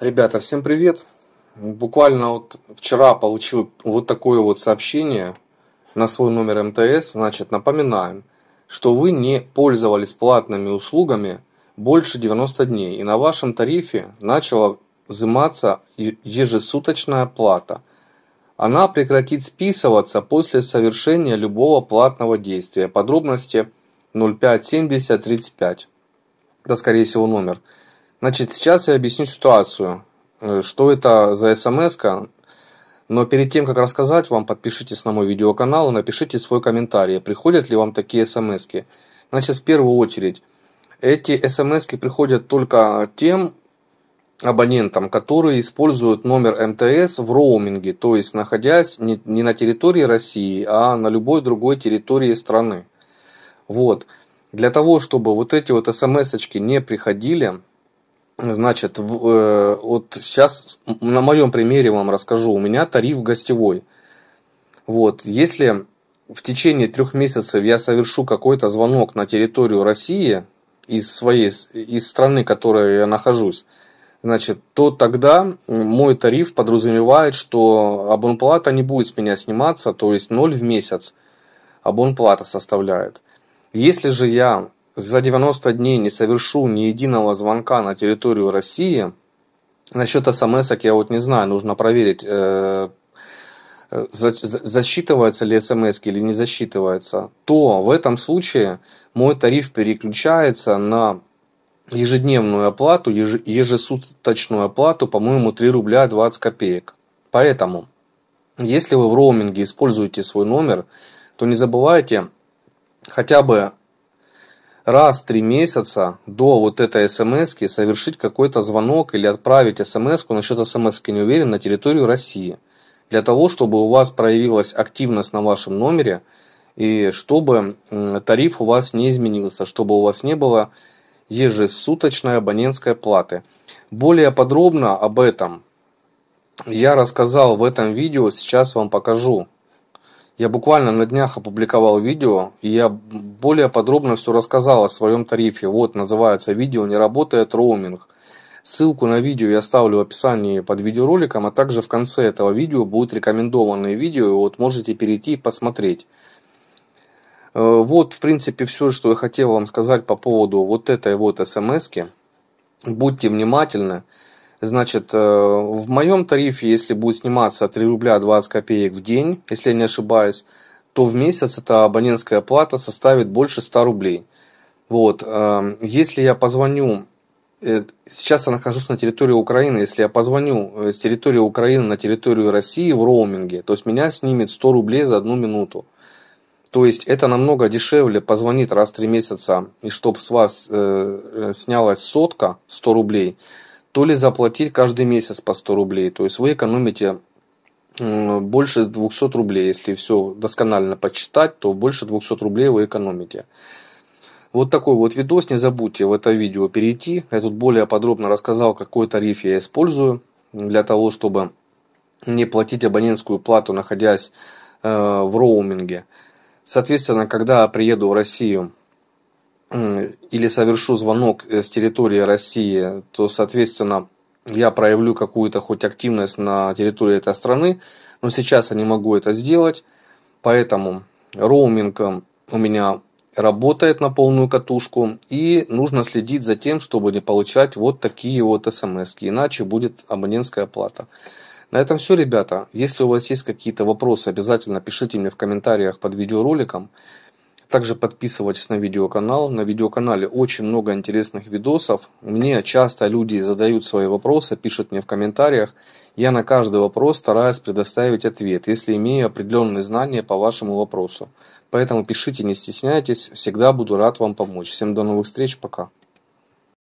Ребята, всем привет! Буквально вот вчера получил вот такое вот сообщение на свой номер МТС. Значит, напоминаем, что вы не пользовались платными услугами больше 90 дней, и на вашем тарифе начала взиматься ежесуточная плата. Она прекратит списываться после совершения любого платного действия. Подробности 057035. Да, скорее всего, номер. Значит, сейчас я объясню ситуацию, э, что это за смс -ка. Но перед тем, как рассказать вам, подпишитесь на мой видеоканал и напишите свой комментарий, приходят ли вам такие смс -ки. Значит, в первую очередь, эти смс приходят только тем абонентам, которые используют номер МТС в роуминге, то есть находясь не, на территории России, а на любой другой территории страны. Вот. Для того, чтобы вот эти вот смс не приходили, Значит, э, вот сейчас на моем примере вам расскажу. У меня тариф гостевой. Вот, если в течение трех месяцев я совершу какой-то звонок на территорию России из своей, из страны, в которой я нахожусь, значит, то тогда мой тариф подразумевает, что абонплата не будет с меня сниматься, то есть ноль в месяц абонплата составляет. Если же я за 90 дней не совершу ни единого звонка на территорию России, насчет смс я вот не знаю, нужно проверить, э, э, за, засчитывается ли смс или не засчитывается, то в этом случае мой тариф переключается на ежедневную оплату, ежесуточную оплату, по-моему, 3 рубля 20 копеек. Поэтому, если вы в роуминге используете свой номер, то не забывайте хотя бы раз в три месяца до вот этой смс совершить какой-то звонок или отправить смс, насчет смс не уверен, на территорию России. Для того, чтобы у вас проявилась активность на вашем номере и чтобы тариф у вас не изменился, чтобы у вас не было ежесуточной абонентской платы. Более подробно об этом я рассказал в этом видео, сейчас вам покажу. Я буквально на днях опубликовал видео, и я более подробно все рассказал о своем тарифе. Вот, называется видео «Не работает роуминг». Ссылку на видео я оставлю в описании под видеороликом, а также в конце этого видео будут рекомендованные видео, и вот можете перейти и посмотреть. Э, вот, в принципе, все, что я хотел вам сказать по поводу вот этой вот смс -ки. Будьте внимательны. Значит, э, в моем тарифе, если будет сниматься 3 рубля 20 копеек в день, если я не ошибаюсь, то в месяц эта абонентская плата составит больше 100 рублей. Вот, э, если я позвоню, э, сейчас я нахожусь на территории Украины, если я позвоню с территории Украины на территорию России в роуминге, то есть меня снимет 100 рублей за одну минуту. То есть это намного дешевле позвонить раз в 3 месяца, и чтобы с вас э, снялась сотка 100 рублей – то ли заплатить каждый месяц по 100 рублей. То есть вы экономите больше 200 рублей. Если все досконально почитать, то больше 200 рублей вы экономите. Вот такой вот видос. Не забудьте в это видео перейти. Я тут более подробно рассказал, какой тариф я использую для того, чтобы не платить абонентскую плату, находясь э, в роуминге. Соответственно, когда приеду в Россию, Э, или совершу звонок с территории России, то, соответственно, я проявлю какую-то хоть активность на территории этой страны, но сейчас я не могу это сделать, поэтому роуминг э, у меня работает на полную катушку, и нужно следить за тем, чтобы не получать вот такие вот смс, иначе будет абонентская плата. На этом все, ребята. Если у вас есть какие-то вопросы, обязательно пишите мне в комментариях под видеороликом. Также подписывайтесь на видеоканал. На видеоканале очень много интересных видосов. Мне часто люди задают свои вопросы, пишут мне в комментариях. Я на каждый вопрос стараюсь предоставить ответ, если имею определенные знания по вашему вопросу. Поэтому пишите, не стесняйтесь. Всегда буду рад вам помочь. Всем до новых встреч. Пока.